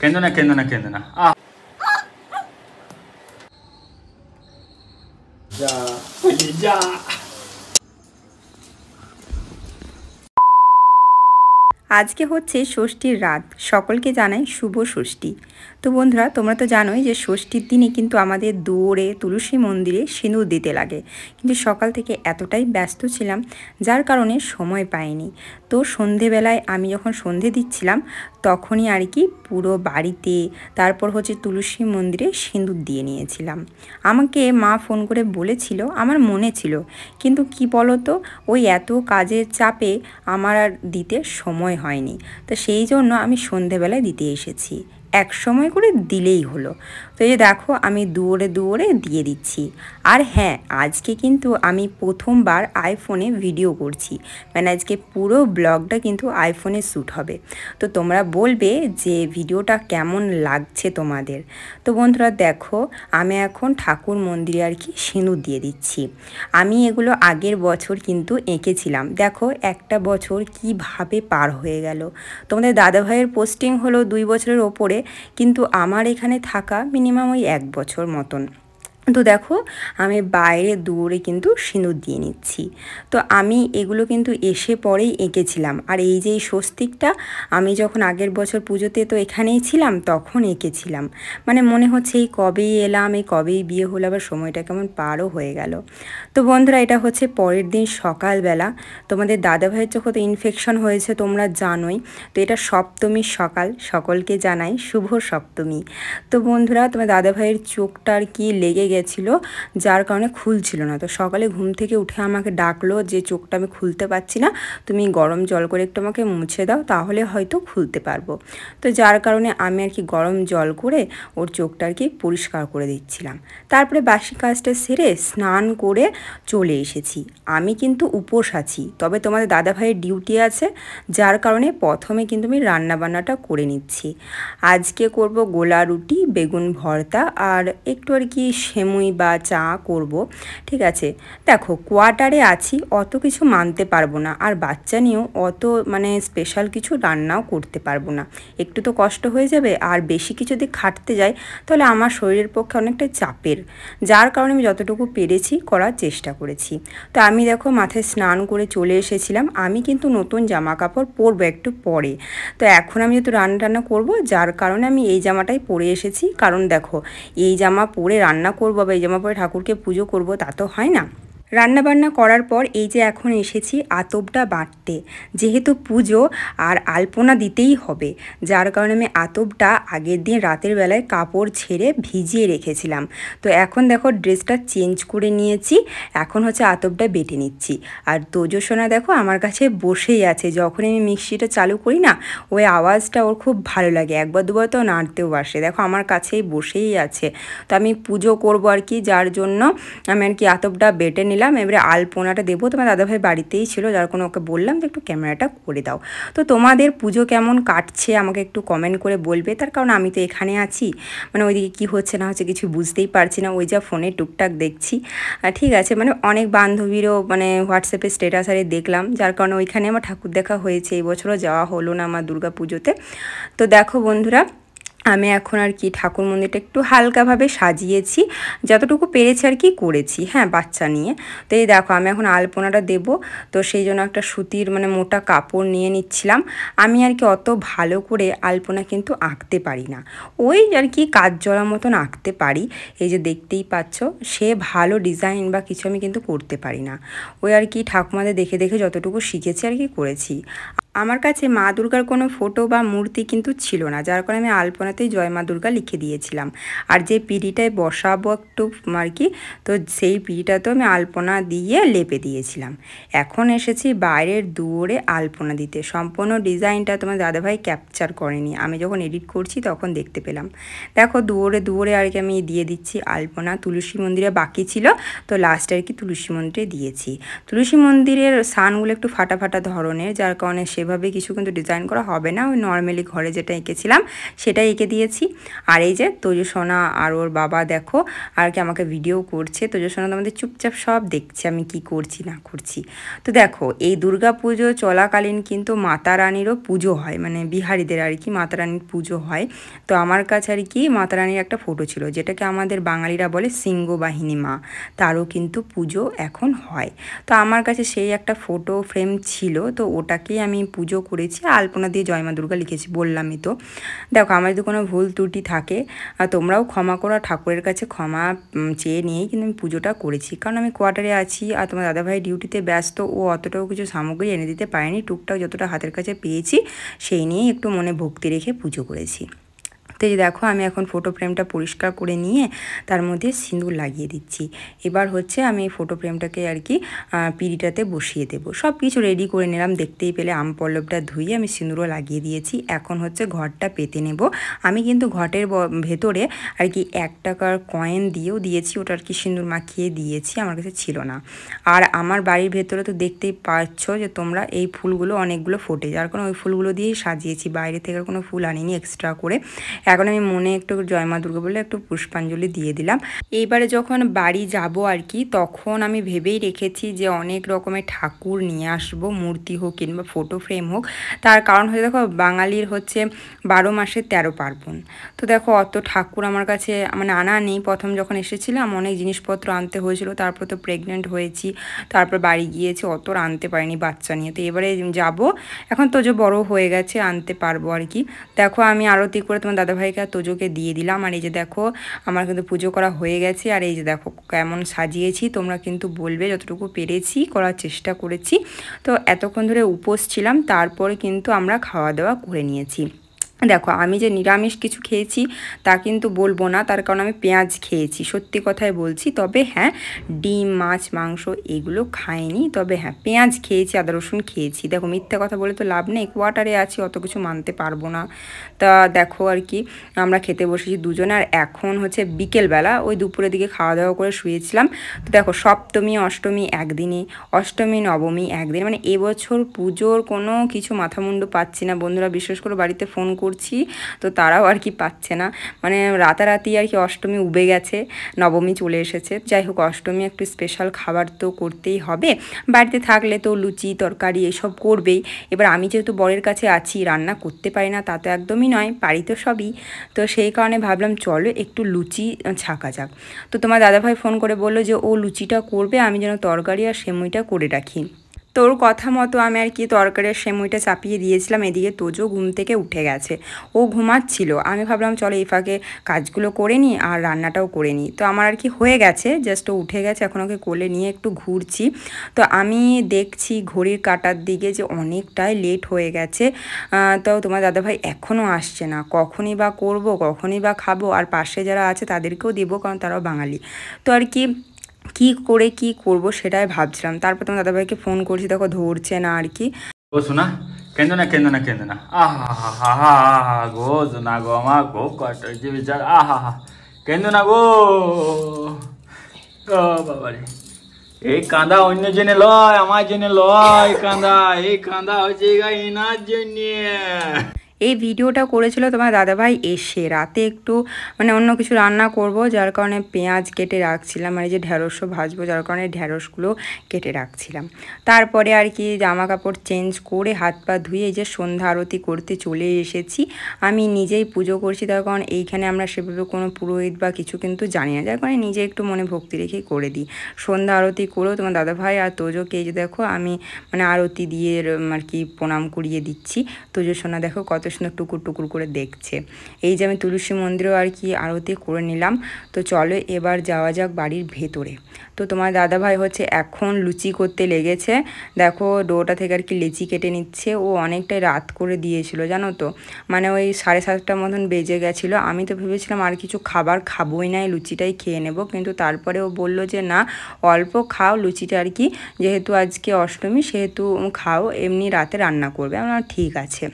কেন্দ না না না আজকে হচ্ছে ষষ্ঠীর রাত সকলকে জানাই শুভ ষষ্ঠী তো বন্ধুরা তোমরা তো জানোই যে ষষ্ঠীর দিনে কিন্তু আমাদের দৌড়ে তুলসী মন্দিরে সিঁদুর দিতে লাগে কিন্তু সকাল থেকে এতটাই ব্যস্ত ছিলাম যার কারণে সময় পাইনি তো সন্ধেবেলায় আমি যখন সন্ধে দিচ্ছিলাম তখনই আর কি পুরো বাড়িতে তারপর হচ্ছে তুলসী মন্দিরে সিঁদুর দিয়ে নিয়েছিলাম আমাকে মা ফোন করে বলেছিল আমার মনে ছিল কিন্তু কি বলতো ওই এত কাজের চাপে আমার আর দিতে সময় হয়নি তো সেই জন্য আমি সন্ধেবেলায় দিতে এসেছি এক সময় করে দিলেই হলো তো এই দেখো আমি দুয়ারে দুয়ারে দিয়ে দিচ্ছি আর হ্যাঁ আজকে কিন্তু আমি প্রথমবার আইফোনে ভিডিও করছি মানে আজকে পুরো ব্লগটা কিন্তু আইফোনে শ্যুট হবে তো তোমরা বলবে যে ভিডিওটা কেমন লাগছে তোমাদের তো বন্ধুরা দেখো আমি এখন ঠাকুর মন্দিরে আর কি সিঁদুর দিয়ে দিচ্ছি আমি এগুলো আগের বছর কিন্তু এঁকেছিলাম দেখো একটা বছর কিভাবে পার হয়ে গেল তোমাদের দাদাভাইয়ের পোস্টিং হলো দুই বছরের ওপরে কিন্তু আমার এখানে থাকা মিনিমাম ওই এক বছর মতন তো দেখো আমি বাইরে দৌড়ে কিন্তু সিঁদুর দিয়ে নিচ্ছি তো আমি এগুলো কিন্তু এসে পরেই এঁকেছিলাম আর এই যে এই স্বস্তিকটা আমি যখন আগের বছর পুজোতে তো এখানেই ছিলাম তখন এঁকেছিলাম মানে মনে হচ্ছে এই কবেই এলাম এই কবেই বিয়ে হলো আবার সময়টা কেমন পারও হয়ে গেল তো বন্ধুরা এটা হচ্ছে পরের দিন সকালবেলা তোমাদের দাদাভাইয়ের চোখে তো ইনফেকশন হয়েছে তোমরা জানোই তো এটা সপ্তমীর সকাল সকলকে জানাই শুভ সপ্তমী তো বন্ধুরা তোমার দাদাভাইয়ের চোখটা আর কি লেগে গেছিলো যার কারণে খুলছিল না তো সকালে ঘুম থেকে উঠে আমাকে ডাকলো যে চোখটা আমি খুলতে পারছি না তুমি গরম জল করে একটু আমাকে মুছে দাও তাহলে হয়তো খুলতে পারবো তো যার কারণে আমি আর কি গরম জল করে ওর চোখটা আর কি পরিষ্কার করে দিচ্ছিলাম তারপরে বাসি কাজটা সেরে স্নান করে চলে এসেছি আমি কিন্তু উপোস আছি তবে তোমাদের দাদাভাইয়ের ডিউটি আছে যার কারণে প্রথমে কিন্তু আমি রান্নাবান্নাটা করে নিচ্ছি আজকে করব গোলা রুটি বেগুন ভর্তা আর একটু আর কি সে ঘেমুই বা চা করব ঠিক আছে দেখো কোয়ার্টারে আছি অত কিছু মানতে পারবো না আর বাচ্চা নিয়েও অত মানে স্পেশাল কিছু রান্নাও করতে পারবো না একটু তো কষ্ট হয়ে যাবে আর বেশি কিছু যদি খাটতে যাই তাহলে আমার শরীরের পক্ষে অনেকটা চাপের যার কারণে আমি যতটুকু পেরেছি করার চেষ্টা করেছি তো আমি দেখো মাথায় স্নান করে চলে এসেছিলাম আমি কিন্তু নতুন জামা কাপড় পরবো একটু পরে তো এখন আমি যেহেতু রান্না টান্না করবো যার কারণে আমি এই জামাটাই পরে এসেছি কারণ দেখো এই জামা পরে রান্না করব করবো এই জামা পরে ঠাকুরকে পুজো করবো তা তো হয় না রান্নাবান্না করার পর এই যে এখন এসেছি আতবটা বাটতে যেহেতু পুজো আর আলপনা দিতেই হবে যার কারণে আমি আতবটা আগের দিন রাতের বেলায় কাপড় ছেড়ে ভিজিয়ে রেখেছিলাম তো এখন দেখো ড্রেসটা চেঞ্জ করে নিয়েছি এখন হচ্ছে আতবটা বেটে নিচ্ছি আর তোজসোনা দেখো আমার কাছে বসেই আছে যখন আমি মিক্সিটা চালু করি না ওই আওয়াজটা ওর খুব ভালো লাগে একবার দুবার তো নাড়তেও আসে দেখো আমার কাছেই বসেই আছে তো আমি পুজো করবো আর কি যার জন্য আমি আর কি আতবটা বেটে নিলাম দিলাম এবারে আলপনাটা দেবো তোমার দাদাভাই বাড়িতেই ছিল যার কোনো ওকে বললাম যে একটু ক্যামেরাটা করে দাও তো তোমাদের পুজো কেমন কাটছে আমাকে একটু কমেন্ট করে বলবে তার কারণ আমি তো এখানে আছি মানে ওইদিকে কি হচ্ছে না হচ্ছে কিছু বুঝতেই পারছি না ওই যা ফোনে টুকটাক দেখছি ঠিক আছে মানে অনেক বান্ধবীরও মানে হোয়াটসঅ্যাপে স্টেটাস আরে দেখলাম যার কারণে ওইখানে আমার ঠাকুর দেখা হয়েছে এই বছরও যাওয়া হলো না আমার দুর্গা পুজোতে তো দেখো বন্ধুরা আমি এখন আর কি ঠাকুর মন্দিরটা একটু হালকাভাবে সাজিয়েছি যতটুকু পেরেছি আর কি করেছি হ্যাঁ বাচ্চা নিয়ে তো এই দেখো আমি এখন আলপনাটা দেব তো সেই জন্য একটা সুতির মানে মোটা কাপড় নিয়ে নিচ্ছিলাম আমি আর কি অত ভালো করে আলপনা কিন্তু আঁকতে পারি না ওই আর কি কাজ জলার মতন আঁকতে পারি এই যে দেখতেই পাচ্ছ সে ভালো ডিজাইন বা কিছু আমি কিন্তু করতে পারি না ওই আর কি ঠাকুমাদের দেখে দেখে যতটুকু শিখেছি আর কি করেছি আমার কাছে মা দুর্গার কোনো ফটো বা মূর্তি কিন্তু ছিল না যার কারণে আমি আলপনাতেই জয় মা দুর্গা লিখে দিয়েছিলাম আর যে পিঁড়িটায় বসাবো একটু আর কি তো সেই তো আমি আলপনা দিয়ে লেপে দিয়েছিলাম এখন এসেছি বাইরের দুয়ারে আলপনা দিতে সম্পূর্ণ ডিজাইনটা তোমার দাদাভাই ক্যাপচার করেনি আমি যখন এডিট করছি তখন দেখতে পেলাম দেখো দুয়ারে দুয়ারে আর কি আমি দিয়ে দিচ্ছি আলপনা তুলসী মন্দিরে বাকি ছিল তো লাস্ট আর কি তুলসী মন্দিরে দিয়েছি তুলসী মন্দিরের সানগুলো একটু ফাটা ফাটা ধরনের যার কারণে সে সেভাবে কিছু কিন্তু ডিজাইন করা হবে না ওই নর্মালি ঘরে যেটা এঁকেছিলাম সেটা এঁকে দিয়েছি আর এই যে তোজসোনা আর ওর বাবা দেখো আর কি আমাকে ভিডিও করছে তোজসোনা তো আমাদের চুপচাপ সব দেখছে আমি কি করছি না করছি তো দেখো এই দুর্গা পুজো চলাকালীন কিন্তু মাতা পুজো হয় মানে বিহারিদের আর কি মাতা পুজো হয় তো আমার কাছে আর কি মাতা একটা ফটো ছিল যেটাকে আমাদের বাঙালিরা বলে সিংহ বাহিনী মা তারও কিন্তু পুজো এখন হয় তো আমার কাছে সেই একটা ফটো ফ্রেম ছিল তো ওটাকেই আমি পুজো করেছি আলপনা দিয়ে জয়মা দুর্গা লিখেছি বললামই তো দেখো আমার যদি কোনো ভুল ত্রুটি থাকে তোমরাও ক্ষমা করো ঠাকুরের কাছে ক্ষমা চেয়ে নিয়েই কিন্তু আমি পুজোটা করেছি কারণ আমি কোয়ার্টারে আছি আর তোমার দাদাভাই ডিউটিতে ব্যস্ত ও অতটাও কিছু সামগ্রী এনে দিতে পারেনি টুকটাক যতটা হাতের কাছে পেয়েছি সেই নিয়েই একটু মনে ভক্তি রেখে পুজো করেছি যে দেখো আমি এখন ফটো ফ্রেমটা পরিষ্কার করে নিয়ে তার মধ্যে সিঁদুর লাগিয়ে দিচ্ছি এবার হচ্ছে আমি ফটো ফ্রেমটাকে আর কি পিড়িটাতে বসিয়ে দেবো সব কিছু রেডি করে নিলাম দেখতেই পেলে আম পল্লবটা ধুয়ে আমি সিঁদুরও লাগিয়ে দিয়েছি এখন হচ্ছে ঘরটা পেতে নেব আমি কিন্তু ঘটের ভেতরে আর কি এক টাকার কয়েন দিয়েও দিয়েছি ওটা আর কি সিঁদুর মাখিয়ে দিয়েছি আমার কাছে ছিল না আর আমার বাড়ির ভেতরে তো দেখতেই পাচ্ছ যে তোমরা এই ফুলগুলো অনেকগুলো ফোটে যার কোনো ওই ফুলগুলো দিয়েই সাজিয়েছি বাইরে থেকে কোনো ফুল আনিনি এক্সট্রা করে এখন আমি মনে একটু জয় মা দুর্গা বলে একটু পুষ্পাঞ্জলি দিয়ে দিলাম এইবারে যখন বাড়ি যাব আর কি তখন আমি ভেবেই রেখেছি যে অনেক রকমের ঠাকুর নিয়ে আসব মূর্তি হোক কিংবা ফটো ফ্রেম হোক তার কারণ হচ্ছে দেখো বাঙালির হচ্ছে বারো মাসে তেরো পার্বণ তো দেখো অত ঠাকুর আমার কাছে মানে আনা নেই প্রথম যখন এসেছিলাম অনেক জিনিসপত্র আনতে হয়েছিল তারপর তো প্রেগনেন্ট হয়েছি তারপর বাড়ি গিয়েছি অত আনতে পারিনি বাচ্চা নিয়ে তো এবারে যাব এখন তো যে বড় হয়ে গেছে আনতে পারবো আর কি দেখো আমি আরতি করে তোমার দাদা ভাইকে আর তোজোকে দিয়ে দিলাম আর এই যে দেখো আমার কিন্তু পুজো করা হয়ে গেছে আর এই যে দেখো কেমন সাজিয়েছি তোমরা কিন্তু বলবে যতটুকু পেরেছি করার চেষ্টা করেছি তো এতক্ষণ ধরে উপোস ছিলাম তারপরে কিন্তু আমরা খাওয়া দাওয়া করে নিয়েছি দেখো আমি যে নিরামিষ কিছু খেয়েছি তা কিন্তু বলবো না তার কারণ আমি পেঁয়াজ খেয়েছি সত্যি কথাই বলছি তবে হ্যাঁ ডিম মাছ মাংস এগুলো খাইনি তবে হ্যাঁ পেঁয়াজ খেয়েছি আদা রসুন খেয়েছি দেখো মিথ্যা কথা বলে তো লাভ নেই কোয়ার্টারে আছি অত কিছু মানতে পারবো না তা দেখো আর কি আমরা খেতে বসেছি দুজনে আর এখন হচ্ছে বিকেলবেলা ওই দুপুরের দিকে খাওয়া দাওয়া করে শুয়েছিলাম তো দেখো সপ্তমী অষ্টমী একদিনে অষ্টমী নবমী একদিন মানে এবছর পুজোর কোনো কিছু মাথামুন্ডু পাচ্ছি না বন্ধুরা বিশ্বাস করে বাড়িতে ফোন করছি করছি তো তারাও আর কি পাচ্ছে না মানে রাতারাতি আর কি অষ্টমী উবে গেছে নবমী চলে এসেছে যাই হোক অষ্টমী একটু স্পেশাল খাবার তো করতেই হবে বাড়িতে থাকলে তো লুচি তরকারি এসব করবেই এবার আমি যেহেতু বরের কাছে আছি রান্না করতে পারি না তা তো একদমই নয় পারি তো সবই তো সেই কারণে ভাবলাম চলো একটু লুচি ছাকা যাক তো তোমার দাদাভাই ফোন করে বললো যে ও লুচিটা করবে আমি যেন তরকারি আর সেমুইটা করে রাখি তোর কথা মতো আমি আর কি তরকারির সেমুইটা চাপিয়ে দিয়েছিলাম এদিকে তোজো ঘুম থেকে উঠে গেছে ও ঘুমাচ্ছিল আমি ভাবলাম চলো এই ফাঁকে কাজগুলো করে নিই আর রান্নাটাও করে নিই তো আমার আর কি হয়ে গেছে জাস্ট ও উঠে গেছে এখন ওকে কোলে নিয়ে একটু ঘুরছি তো আমি দেখছি ঘড়ির কাটার দিকে যে অনেকটাই লেট হয়ে গেছে তো তোমার দাদাভাই এখনও আসছে না কখনই বা করবো কখনই বা খাবো আর পাশে যারা আছে তাদেরকেও দেবো কারণ তারাও বাঙালি তো আর কি কি করে কি করব সেটাই ভাবছিলাম তারপর তোমার ভাইকে ফোন করছি দেখো ধরছে না আর কি ও শোনা কেন্দ্র না কেন্দ্র না কেন্দ্র না আহা হা হা হা গো গো আমা গো কষ্ট যে বিচার আহা হা কেন্দ্র না গো বাবা রে এই কাঁদা অন্য জেনে লয় আমার জেনে লয় কাঁদা এই কাঁদা হচ্ছে এনার জন্যে এই ভিডিওটা করেছিল তোমার দাদাভাই এসে রাতে একটু মানে অন্য কিছু রান্না করব যার কারণে পেঁয়াজ কেটে রাখছিলাম মানে যে ঢ্যাঁড়সও ভাজবো যার কারণে ঢ্যাঁড়সগুলো কেটে রাখছিলাম তারপরে আর কি জামা কাপড় চেঞ্জ করে হাত পা ধুয়ে যে সন্ধ্যা আরতি করতে চলে এসেছি আমি নিজেই পুজো করছি তার কারণ এইখানে আমরা সেভাবে কোনো পুরোহিত বা কিছু কিন্তু জানি না যার কারণে নিজে একটু মনে ভক্তি রেখে করে দিই সন্ধ্যা আরতি করেও তোমার দাদাভাই আর তোজোকে এই যে দেখো আমি মানে আরতি দিয়ে আর কি প্রণাম করিয়ে দিচ্ছি তোজো সোনা দেখো কত সুন্দর টুকুর টুকুর করে দেখছে এই যে আমি তুলসী মন্দিরেও আর কি আরতি করে নিলাম তো চলো এবার যাওয়া যাক বাড়ির ভেতরে তো তোমার দাদাভাই হচ্ছে এখন লুচি করতে লেগেছে দেখো ডোটা থেকে আর কি লেচি কেটে নিচ্ছে ও অনেকটাই রাত করে দিয়েছিল জানো তো মানে ওই সাড়ে সাতটার মতন বেজে গেছিলো আমি তো ভেবেছিলাম আর কিছু খাবার খাবোই না লুচিটাই খেয়ে নেব কিন্তু তারপরে ও বলল যে না অল্প খাও লুচিটা আর কি যেহেতু আজকে অষ্টমী সেহেতু খাও এমনি রাতে রান্না করবে আমার ঠিক আছে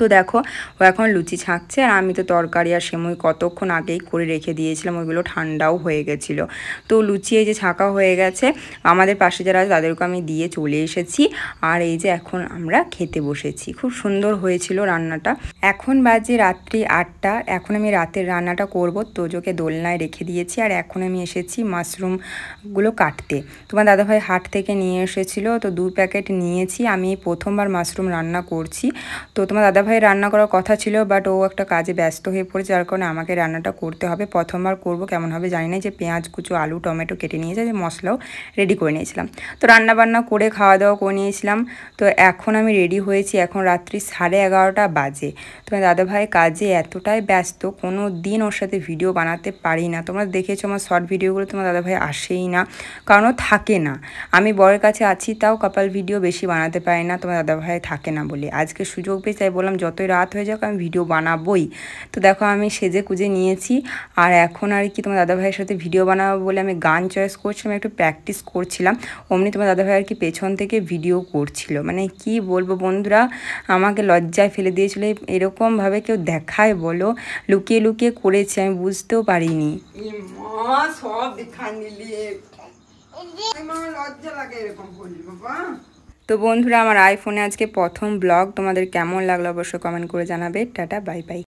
তো দেখো ও এখন লুচি ছাঁকছে আর আমি তো তরকারি আর সেমুই কতক্ষণ আগেই করে রেখে দিয়েছিলাম ওইগুলো ঠান্ডাও হয়ে গেছিলো তো লুচি এই যে ছাঁকা হয়ে গেছে আমাদের পাশে যারা আছে তাদেরকে আমি দিয়ে চলে এসেছি আর এই যে এখন আমরা খেতে বসেছি খুব সুন্দর হয়েছিল রান্নাটা এখন বাজে রাত্রি আটটা এখন আমি রাতের রান্নাটা করব তোজোকে দোলনায় রেখে দিয়েছি আর এখন আমি এসেছি মাশরুমগুলো কাটতে তোমার দাদাভাই হাট থেকে নিয়ে এসেছিলো তো দু প্যাকেট নিয়েছি আমি প্রথমবার মাশরুম রান্না করছি তো তোমার দাদা ভাই রান্না করার কথা ছিল বাট ও একটা কাজে ব্যস্ত হয়ে পড়েছে যার কারণে আমাকে রান্নাটা করতে হবে প্রথমবার করব কেমন হবে জানি না যে পেঁয়াজ কুচো আলু টমেটো কেটে নিয়েছে যে মশলাও রেডি করে নিয়েছিলাম তো রান্না বান্না করে খাওয়া দাওয়া করে নিয়েছিলাম তো এখন আমি রেডি হয়েছি এখন রাত্রি সাড়ে এগারোটা বাজে তো দাদাভাই কাজে এতটাই ব্যস্ত কোনো দিন ওর সাথে ভিডিও বানাতে পারি না তোমরা দেখেছো আমার শর্ট ভিডিওগুলো তোমার দাদাভাই আসেই না কারণ থাকে না আমি বরের কাছে আছি তাও কপাল ভিডিও বেশি বানাতে পারি না তোমার দাদা ভাই থাকে না বলে আজকে সুযোগ পেয়ে চাই বললাম যতই রাত হয়ে যাক আমি ভিডিও বানাবোই তো দেখো আমি সেজে কুজে নিয়েছি আর এখন আর কি তোমার দাদাভাইয়ের সাথে ভিডিও বানাবো বলে আমি গান চয়েস করছিলাম একটু প্র্যাকটিস করছিলাম অমনি তোমার দাদাভাই আর কি পেছন থেকে ভিডিও করছিল মানে কি বলবো বন্ধুরা আমাকে লজ্জায় ফেলে দিয়েছিল এরকমভাবে কেউ দেখায় বলো লুকিয়ে লুকিয়ে করেছে আমি বুঝতেও পারিনি সব দেখা নিলি লজ্জা লাগে এরকম করলি বাবা তো বন্ধুরা আমার আইফোনে আজকে প্রথম ব্লগ তোমাদের কেমন লাগলো অবশ্যই কমেন্ট করে জানাবে টাটা বাই বাই